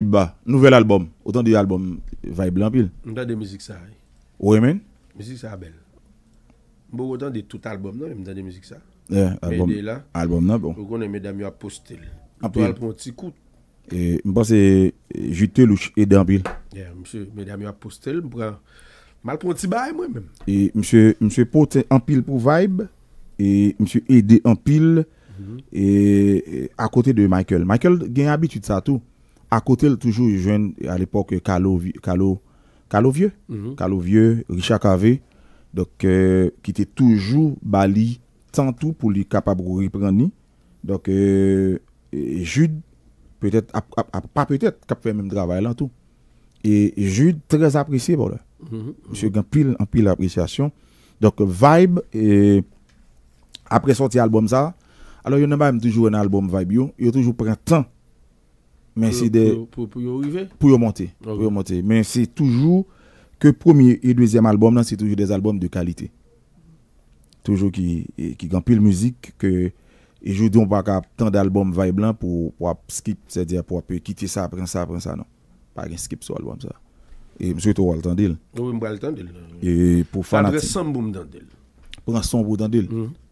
Mba, nouvel albom, otan di albom Vibe l'ampil Mda de mizik sa a e Ou e men? Mizik sa a bel Mbo otan di tout albom nan, mda de mizik sa Albom nan bon Mbo konen meda miwa Postel Mbo alpon ti kout Mbo se jute louch e de ampil Mse meda miwa Postel, mbo alpon ti baye mwen men Mse poten ampil pou Vibe Mse ede ampil A kote de Michael Michael gen abitud sa tou à côté, toujours jeune, à l'époque, Calo, Calo, Calo Vieux, mhm. Calo Vieux, Richard Cavé. donc, euh, qui était toujours bali, tant tout pour lui capable de reprendre. Donc, euh, Jude, peut-être, pas peut-être, qui fait le même travail là tout. Et Jude, très apprécié pour mhm, mhm. Monsieur pile, en pile appréciation. Donc, Vibe, et après sortir l'album ça, alors, il y a même toujours un album Vibe, il y a toujours prend temps mais c'est des pour arriver pour monter monter mais c'est toujours que premier et deuxième album c'est toujours des albums de qualité toujours qui qui la musique que et je dis on pas tant d'albums vibe blanc pour pour skip c'est à dire pour quitter ça prendre ça prendre ça non pas un skip sur l'album ça et monsieur tu le temps oui me le temps et pour faire prends son pour temps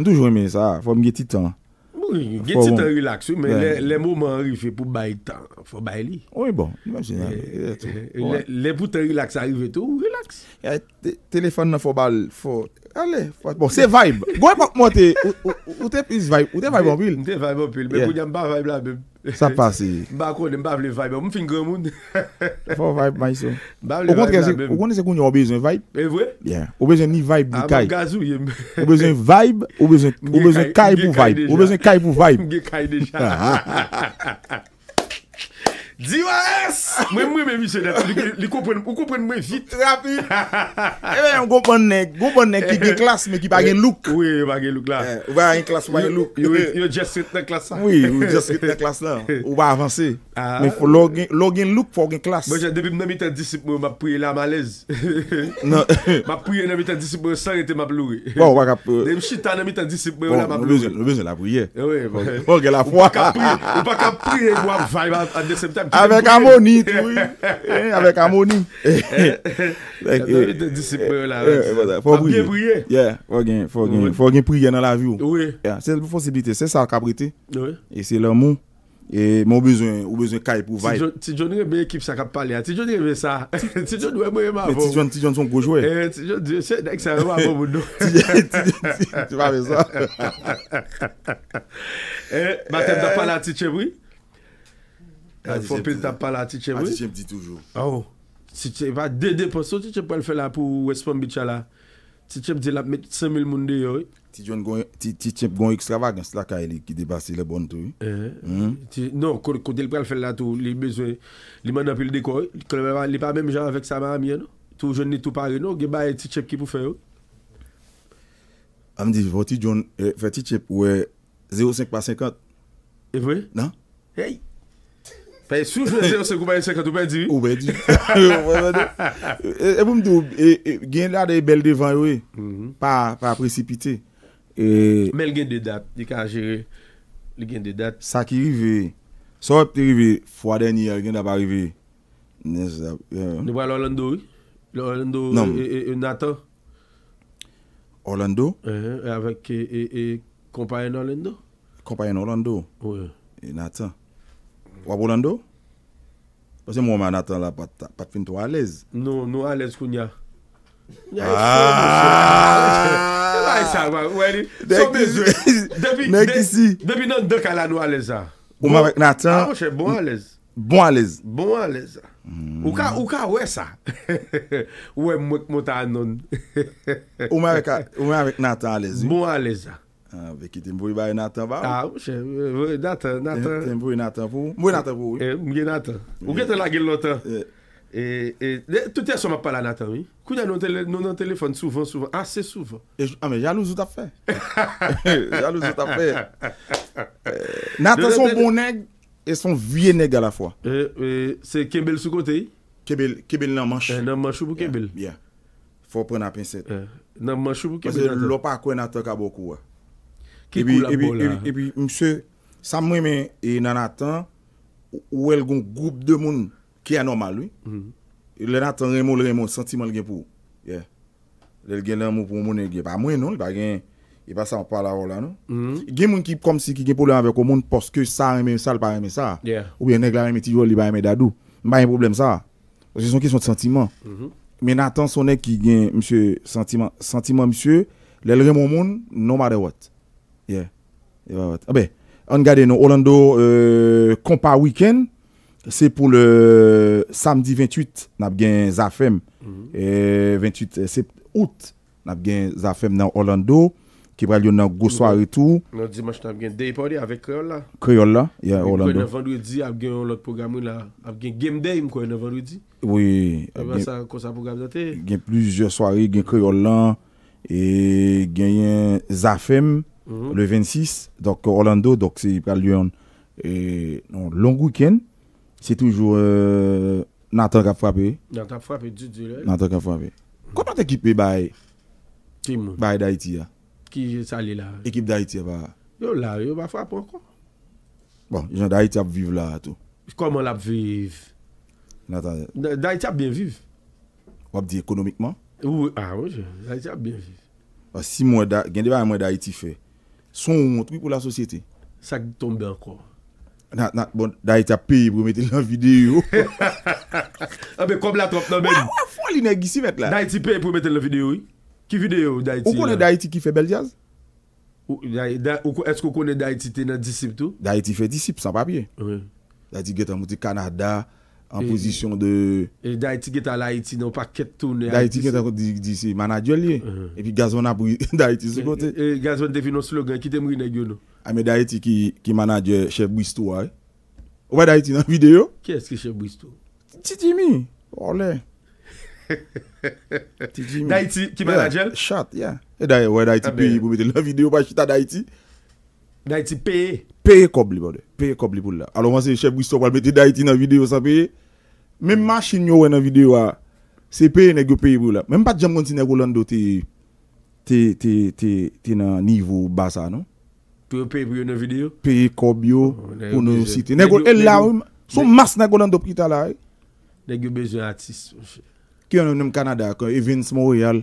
Ndouj wè mè sa, fò mge titan. Mwè, bon, mge titan relax wè, mwen lè mouman rifi pou bayi tan, fò bayi li. Ouè bon, mwen jenal. Lè pou te relax arivetou, relax. Telefon nan fò bal, fò... Ale, fò, bon, se vibe. Gwè mwen te, ou te vibe, ou te vibe anpil. Ou te vibe anpil, mwen mwen jenal ba vibe la mèm. Sa pa se... Mba kone, mba vle vibe. Mfingon moun. Fon vibe, my son. Mba vle vibe. O konen eh, se konye obèzen vibe? Evwe? Yeah. Obèzen ni vibe di kay. Aba gazou yon. Obèzen vibe, obèzen... Mge kay. Obèzen kay pou vibe. Mge kay deja. Ha ha ha ha ha ha ha. Diva es Mwen mwen mwen misye de Ou kou pren mwen vite rapi Ewe ou gopon nek Gopon nek ki gen klas Men ki bagen luk Ou bagen luk la Ou bagen klas bagen luk Ou jesriten klas la Ou jesriten klas la Ou ba avanse Men fwo logen luk fwo gen klas Mwen jen depi mnen mitan disip Mwen mapriye la malez Mwen mapriye mnen mitan disip Mwen san ete mwen plou Mwen wakap Demi chita mnen mitan disip Mwen mwen mwen plou Mwen wakap priye Mwen wakap priye Mwen wakap priye Awek amoni, tou yi. Awek amoni. Awek disipre yon la. Fogyen priye. Fogyen priye nan la vi yon. Se fosibilite, se sa akapri te. E se lè moun. E moun bezon, ou bezon kay pou vay. Ti joun yon mè ekip sa kap pale ya. Ti joun yon mè sa. Ti joun yon mè mè avon. Ti joun yon son gojwe. Ti joun yon se dek sa avon avon moun nou. Ti va ve sa. Matem da pala ti che vwi. Ah, ah, ah, oh. A ti tchep di toujou. Ou. Ti tchep pa de de poso, ti tchep pa l fè la pou wèspon bitcha la. Ti tchep di lap met sen mil moun de yo. Ti tchep gon ekstravagans la kè li ki debase le bon tou. E. Non, kote l pa l fè la tou. Li mèzwe, li mèzwe pou l dekoy. Koleman li pa mèm jan avèk sa mèm yè nou. Tou jèn ni tou parè nou. Ge bè yè ti tchep ki pou fè yo. Amdi, vò ti tchep ou e 05 par 50. E vwe? Nan? E yè. Fè, sou fòsè yon sèkou bè yon sèkout, ou bè di? Ou bè di. E pou mè dò, gen lè adè bel devan wè, pa precipite. Mè lè gen de dat, di ka jere, lè gen de dat. Sa ki rive, sa wè pè rive, fwa den yè, lè gen dè bè rive. Nè wè l'Holando wè? Lè Holando, e natan? Holando? E kompanyen Holando? Kompanyen Holando? Wè. E natan? Wapon an do? Wase mwaman natan la pat fin to walez? Nou, nou walez kwenye. Aaaaa! Aya chakman, wery. Somen zwe, debi nan dekala nou waleza. Mwamek natan. Awoche, ah, bon walez. Bon walez. Bon walez. Hmm. Ou ka wesa. Ouwe mwata anon. Mwamek natan walezi. Bon waleza. Ah, Ve ki timbouye baye natan ba? A ouche, natan, natan. Timbouye natan pou. Mwen natan pou. Mwen gen natan. Ou gen te lage l natan. E, e, te te asoma pala natan, oui. Kouja nou nan telefon souvan, souvan, ase souvan. Eh, a ah, me, jalou zouta fe. Jalou zouta fe. Eh, natan son bon neg, e son vie neg a la fwa. E, eh, e, se kembel sou konte yi? Kebel, kebel nan manch. Nan manch ou pou kebel? Yeah. Fwa prena pinset. Nan manch ou pou kebel? Mwen se lopakwe natan ka boku, wè. E pi msye, sa mwen men e nan atan, ou el goun goup de moun ki anoma lui, le nan atan remon, remon, sentiman li gen pou. Le gen nan moun pou moun e gen, pa mwen non, li ba gen, li ba sa mwen pa la ou la nou. Gen moun ki, kom si ki gen pou le anvek ou moun, poske sa reme, sa l pa reme, sa, ou gen neg la reme tijou, li ba reme dadou, mba yon problem sa, se son kesyon de sentiman. Men atan son e ki gen, msye, sentiman, sentiman msye, le le remon moun, non ba de wot. A be, an gade nou Orlando kompa euh, weekend se pou le samdi 28 nap gen Zafem 28, se out nap gen Zafem nan Orlando ki pral yon nan goswari mhm. tou nan dimash nan gen day party avek Crayola, ya Orlando kwen avandwe di ap gen yon lot programou la ap gen game day m kwen avandwe di avan sa konsa program zate gen plujye swari gen Crayola e gen Zafem Mhm. Le 26, donc Orlando, donc c'est un Lyon. Et long week-end, c'est toujours euh, Nathan qui a frappé. Nathan a frappé du Nathan qui a frappé. Comment équipé by Qui By d'Haïti là. Ah. Qui allé là Équipe d'Haïti là. Ah, bah. Yo là, yo va bah, frapper encore. Bon, les gens d'Haïti vivent là tout. Comment la vivre Nathan. D'Haïti a bien vivre. On va dire économiquement. Oui, ah oui, d'Haïti a bien vivre. Parce que un mois d'Haïti fait Son ou mont mi pou la sosyete? Sak di tombe anko. Na, na, bon, da iti ap pay pou meten la videyo. A be, kom la top namen. Wè, wè, foli ne gisi mek la. Da iti pay pou meten la videyo yi? Ki videyo ou da iti yon? O konen da iti ki fe beljaz? Esko konen da iti te nan disip tou? Da iti fe disip, san pa piye. Da iti getan mouti Kanada. An pozisyon de... E Daiti get al Daiti nou pa ket tou ne Daiti. Daiti get akon di se manajel ye. E pi gazon apou Daiti sou kote. E gazon devin nou slogan ki tem wine gyon nou. Ame ah, Daiti ki manajel Chef Bwisto a ye. Ouwe Daiti nan videyo. Ki eske Chef Bwisto? Ti Jimmy. Ole. Ti Jimmy. Daiti ki manajel? Shat, ya. E daye ouwe Daiti peye pou mette nan videyo pa chita Daiti. Daiti peye? Peye kobli pou bon, de. Peye kobli pou la. Alo mwase Chef Bwisto pal mette Daiti nan videyo sa peye. Mèm machin yo wè nan videyo wè, se peye negyo peye biyo la. Mèm pat jam kon si negyo lan do te, te, te, te, te nan nivou basa, nou? Peye biyo nan videyo? Peye kob oh, yo, pou nou siti. Negyo, el la wè, sou mas negyo lan do pita la, e. Eh? Negyo bejou artist. Ki yon ou nem Kanada, kon Evans, Montreal,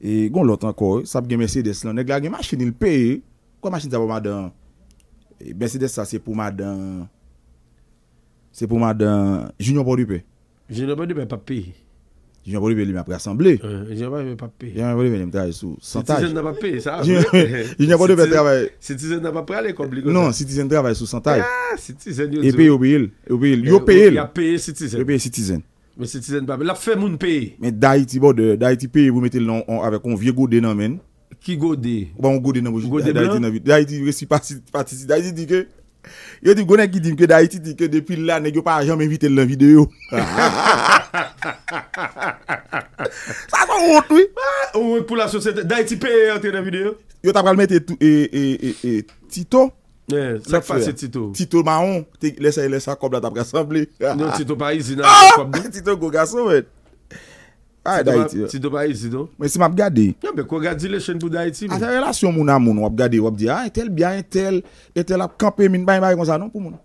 e, gon lot an koy, sap gen Mercedes lan. Negyo, a gen machin il peye, kon machin ta pou madan, e, Mercedes sa se pou madan, c'est pour madame Junior Borupé. Junior Borupé pas payé. Junior Borupé lui m'a rassemblé. Euh, Junior Borupé pas payé. Junior Borupé lui m'a travaillé sous santage. Citizen n'a pas payé ça. Junior Borupé travaille. Citizen n'a pas payé à l'école. Non, Citizen travaille sous santage. Ah, Citizen. Et paye au pays. Au Il a euh, payé. Il a payé Citizen. Il a payé Citizen. Mais Citizen pas payé. Il a fait moun payer. Mais d'Haïti, bon, d'Haïti paye, vous mettez le nom avec un vieux godet dans Qui godé? Bon, godé dans Godé D'Haïti, d'Haïti, d'Haïti, d'Haïti dit que. Yo ti gounen ki dim ke dayi ti dike depi la ne gyo pa a janm evite lè videyo. Sa san wot wè? Ou pou la sosyente, dayi ti pe ante lè videyo? Yo tapal mè te ee, ee, ee, ee, Tito. Yeah, sep fase Tito. Tito Mahon, te lè se lè sa kob la tapal samble. Non Tito Paris, zina. Tito Goga sou mèd. Ah, Daiti. Ti do ba izi do? Mwen si map gade. Yon be kwa gade le chen pou Daiti. A ah, te relasyon moun on moun wap gade wap di, ah, tel bien, tel, tel ap kampe min bay bay kon sa non pou moun.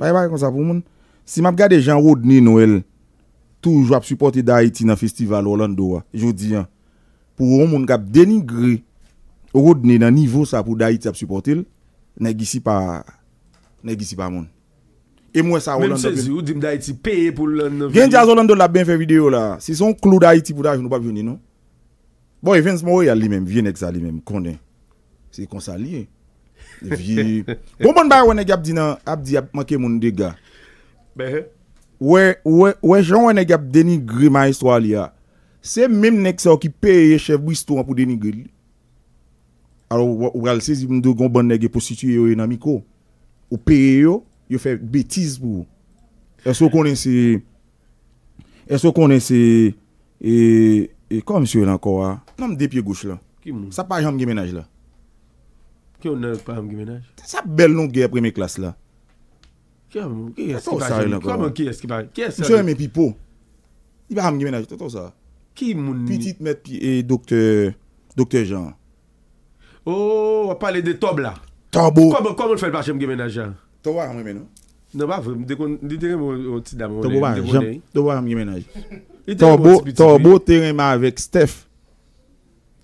Bay bay kon sa pou moun. Si map gade Jean Rodney Noël, toujwa ap supporte d'Haïti nan festival Orlando wa, ah, jodi an, hein. pou ou moun kap denigre Rodney nan nivou sa pou Daiti ap supporte l, negisi pa, negisi pa moun. Mwen se zi ou dim da iti peye pou loun. Genja zi loun do la ben fe video la. Se son klo da iti pou da jounou pa vini nou. Boy, fens mwen ou yalimem. Vye nek zalimem. Konen. Se konsalye. Goun mwen bay wene gap di nan abdi ap make moun dega. Behe. We, we, we, we, joun wene gap deni gri man istwa li ya. Se mwen nek se ou ki peye ye chev wistou an pou deni gri li. Aro wal se zi mwen do goun ban neke postituye yo yon amiko. Ou peye yo. Yo fè bétise pou. E so konen se... E so konen se... E... E kon, msye lan kowa. Nan m depye gouch la. Ki moun? Sa pa ajan mgemenaj la. Ki moun nan pa ajan mgemenaj? Sa bel non ge apre mè klas la. Ki moun? Ki eski pa ajan lan kowa? Kon m, ki eski pa ajan? Ki eski pa ajan? Msye mè pipo. I ba ajan mgemenaj. Tato sa. Ki moun? Petit mèp... E dokte... Dokte jan. Ou, oh, wap pale de toble la. Toble. Kon m, kon m fè l pa ajan mgemenaj la To wa ram yemen nou? Nan ba vremen, dekoun, di teren moun ti dam mounen. To wa ram yemen aji. To bo teren moun avek Steph.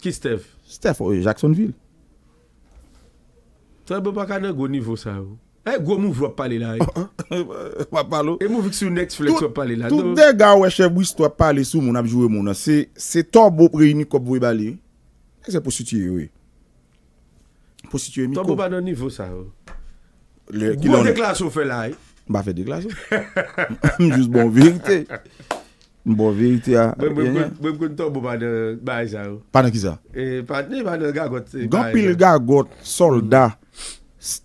Ki Steph? Steph, oye, oh, Jacksonville. To an bo baka nan go nivou sa ou. E eh, go mou vwa pale la. Wapalo. E mou vwek sou Netflix wap pale la. To dekou wecheb wist wap pale sou moun apjouwe moun. Se to bo preini koub woy bale, e eh, se positye woy. Positye miko. To bo ba nan nivou sa ou. Go de glas yo fe la e Ba fe de glas yo Jus bon verite Bon verite a Ben kwen tobo ban baye sa ou Panen ki sa Gan pil ga got solda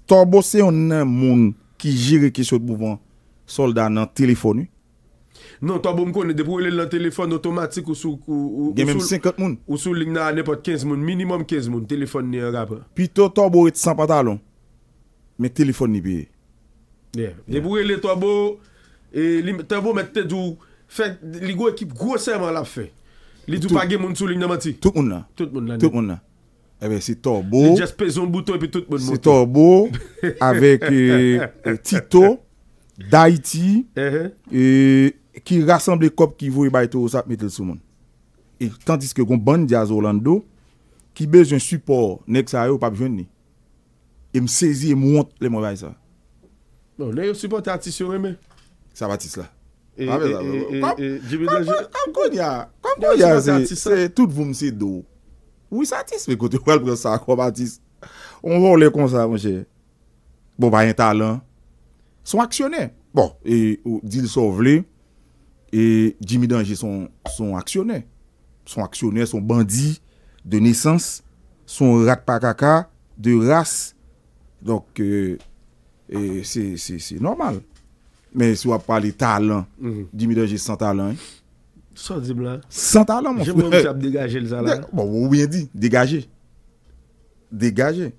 Tobo se yon nan moun Ki jire kisot bou ban Solda nan telefonu Non tobo mkon ne depo wè lè nan telefon Otomatik ou sou Ou sou ling nan nepot 15 moun Minimum 15 moun telefon ni yon eh, rap Pi to tobo eti san pata lon Mèk telefon nipi e. Ye. E bwè lè tò bò. E lè tò bò mèk te djou. Fè. Lè gwo ekip gwo seman la fè. Lè djou page moun sou lignamati. Tò moun nan. Tò moun nan. Tò moun nan. E bè se tò bò. E jespe zon bouton epi tò moun moun. Se tò bò. Avèk e. Tito. Daiti. E. Ki rassemble kop ki vwoy baytou osap mètèl sou moun. E kantis ke goun bandja zolando. Ki bez yon support. Nèk sa yo pabjwen ni E m sezi, e m want, le m want sa. Non, le yo si pot atis yo reme. Sa batis la. E, e, e, e, e, jimi danje. Kampou ya, kampou ya, se tout voun se do. Ou is atis, me kote wel pre sa, kou batis. On wou le konsa, mwenje. Bon, bayen talan. Son aksyonè. Bon, e, ou, dil so vle. E, jimi danje son, son aksyonè. Son aksyonè, son bandi. De nesans. Son rat pakaka. De rase. Donc, euh, c'est normal. Mais si on parle de talent, 10 -hmm. Dimitri sans talent. Hein? Sans là. Sans talent, mon frère. J'aimerais que dégager le salaire. Bon, vous bien dit, dégager. Dégager.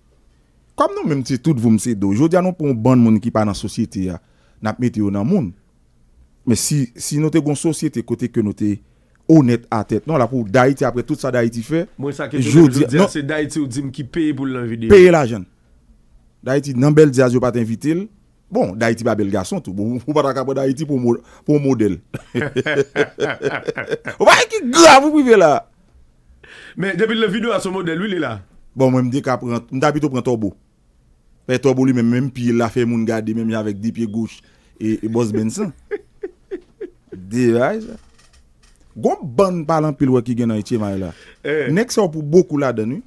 Comme nous, même si tout vous me dos, je dis à nous pour un bon monde qui pas dans la société, hein. nous mettons dans le monde. Mais si, si nous avons une société côté que nous sommes honnête à tête. Non, là pour d'Haïti, après tout ça d'Haïti fait. Moi, ça que je veux dire, c'est d'Haïti ou Dim qui paye pour la vidéo. Paye l'argent. Da iti nan bel jazi yo paten vitel Bon, da iti ba bel gason tou Bon, ou pa ta ka pre da iti pou model Ou pa ki go avu pive la Men, depil le video bon, a sou model, wile la Bon, mwen mde ka pre Mda pito pre tobo Pe tobo li men men pi la fe moun gade Mwen mye avek di piye gouch E boss bensan De vay sa Gon ban palan pil wè ki gen an iti e vay la eh. Nek sa ou pou boku la den yu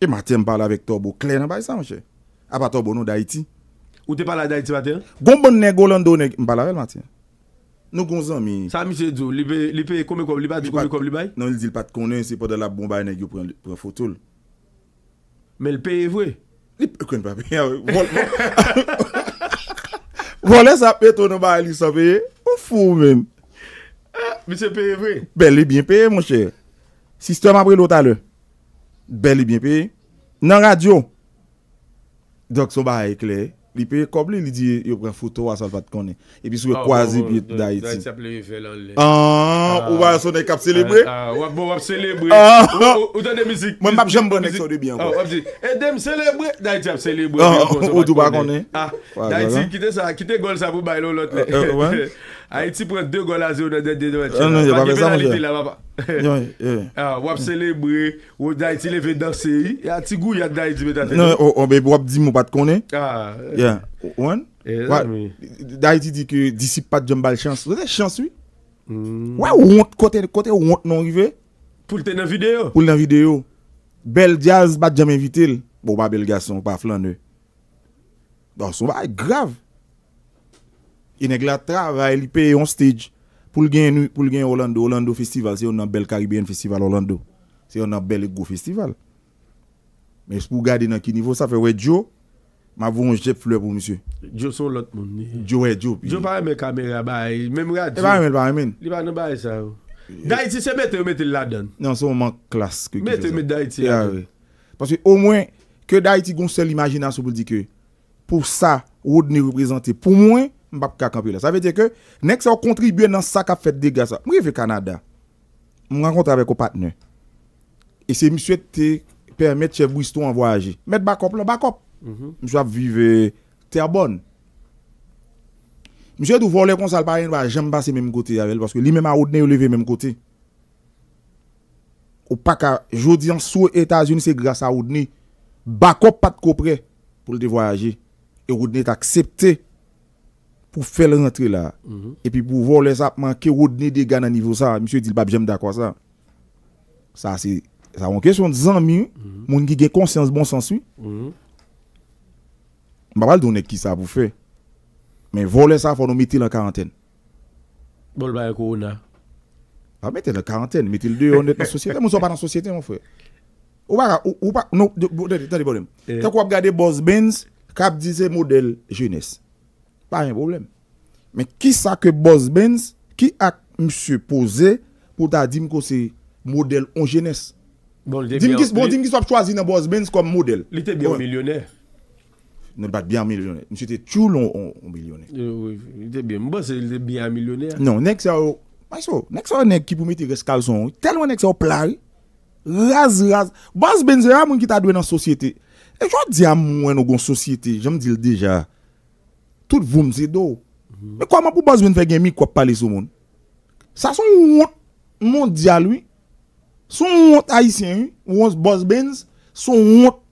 E maten mpala vek to bo klen an bay sa mwenche. A pa to bo nou da iti. Ou te pala da iti maten? Gon bon ne go lan do ne... Mpala wel maten. Nou gon zan mi... Sa mi se djou, li peye kome kobli bay? Nan li di l non, pat kone, se po de la bombay ne gyo pren fotol. Me l peye vwe? Li peye kone pa peye. Wole sa peye tono bay li sobeye. Ou fou men. Mise peye vwe? Ben li bin peye mwenche. Sistem apre l otale. Beli byen pe, nan radyo, dokson ba ek le, li pe komple li di yo pre foto wa salbat konen, epi sou e kwa zi biye da iti. An, ah, ah. ouwa son bon ek ah, eh, ap selebri? Wap bo wap selebri. Ote de mizik? Mwen map jembo nek so de byen wap. E dem selebri, da iti ap selebri. Ou do ba konen? Da iti, kite gol sa pou baylo lot le. Ewa? Non, non, a eti pren de gwa la zi ou nan de non, oh, oh, de do eti. An, nan, yon pa pe zan moun. Wap selebri, ou da eti le ve daseyi, ya ti gou yon da eti me daten. Nan, ou be wap di mou pat konen. Wan, wap da eti di ki disip pat jom bal chans. Wate chans wye? Wè ou wont kote wont nan rive? Poul ten nan video. Poul nan video. Bel jazz bat jom evite l. Mou ba bel gaz bon, son pa flan l. Soun ba ay grav. Il nèg la travail, il paye un stage pour gagner pour gagner Orlando, Orlando Festival, c'est un bel caribéen Festival Orlando. C'est un bel gros festival. Mais pour garder dans quel niveau ça fait ouais Joe m'a voix un jet pour monsieur. Joe son l'autre monde. Joe ouais Joe. Joe pas mes caméra bail, même radio. Pas pas Il va ça. Oh. D'Haïti c'est mettre mettre la donne. Non, c'est un manque classe que mettre mettre d'Haïti. Hein. Parce que au moins que d'Haïti gon seule imagination pour dire que pour ça Rodney représenté pour moi ça veut dire que Nex a contribuer dans ça qu'a fait dégâts ça. Moi au Canada. Je rencontre avec un partenaire. Et c'est monsieur qui permet chef Bristol en voyager. Mettre backup là je mhm. Monsieur vivre euh, Terrebonne. Monsieur d'où voler comme ça le parrain va jamais passer même côté avec parce que lui même a ordonné lever même côté. Ou pas qu'à en sous États-Unis c'est grâce à back-up pas de près pour le voyager et ordonné accepté pour faire rentrer là. Et puis pour voler ça, manquer ou qui des gars à niveau ça. Monsieur dit, pas j'aime d'accord ça. Ça, c'est en question de amis, mon qui a conscience, bon sens. Je ne vais pas donner qui ça pour faire. Mais voler ça, faut nous mettre en quarantaine. Bon, le corona. Ah, mettez-le en quarantaine, mettez-le deux, on est dans la société. Nous ne sommes pas dans la société, mon frère. Ou pas, ou pas, non, attendez, attendez, attendez. quand vous Boss Benz, Cap disait modèle jeunesse. Pa yon problem. Men ki sa ke Boss Benz, ki ak msye pose pou ta di mko se model on jenese. Bon, di mki sop chwazi nan Boss Benz kom model. Li te byan milyonè. Ne bat byan milyonè. Msye te tchou lon on milyonè. Li te byan milyonè. Non, nek se yo, oh, nek se yo nek ki pou meti reskal son, tel wè nek se yo play, raz raz, Boss Benz e a mwen ki ta dwen nan sosyete. E jwa di a mwen ou gon sosyete, jom dil deja. Tout voum se do. E kwa ma pou Bosbens fe gen mi kwa pale sou moun? Sa son wot moun diyal wii? Son wot Aisyen wii? Wons Bosbens? Son wot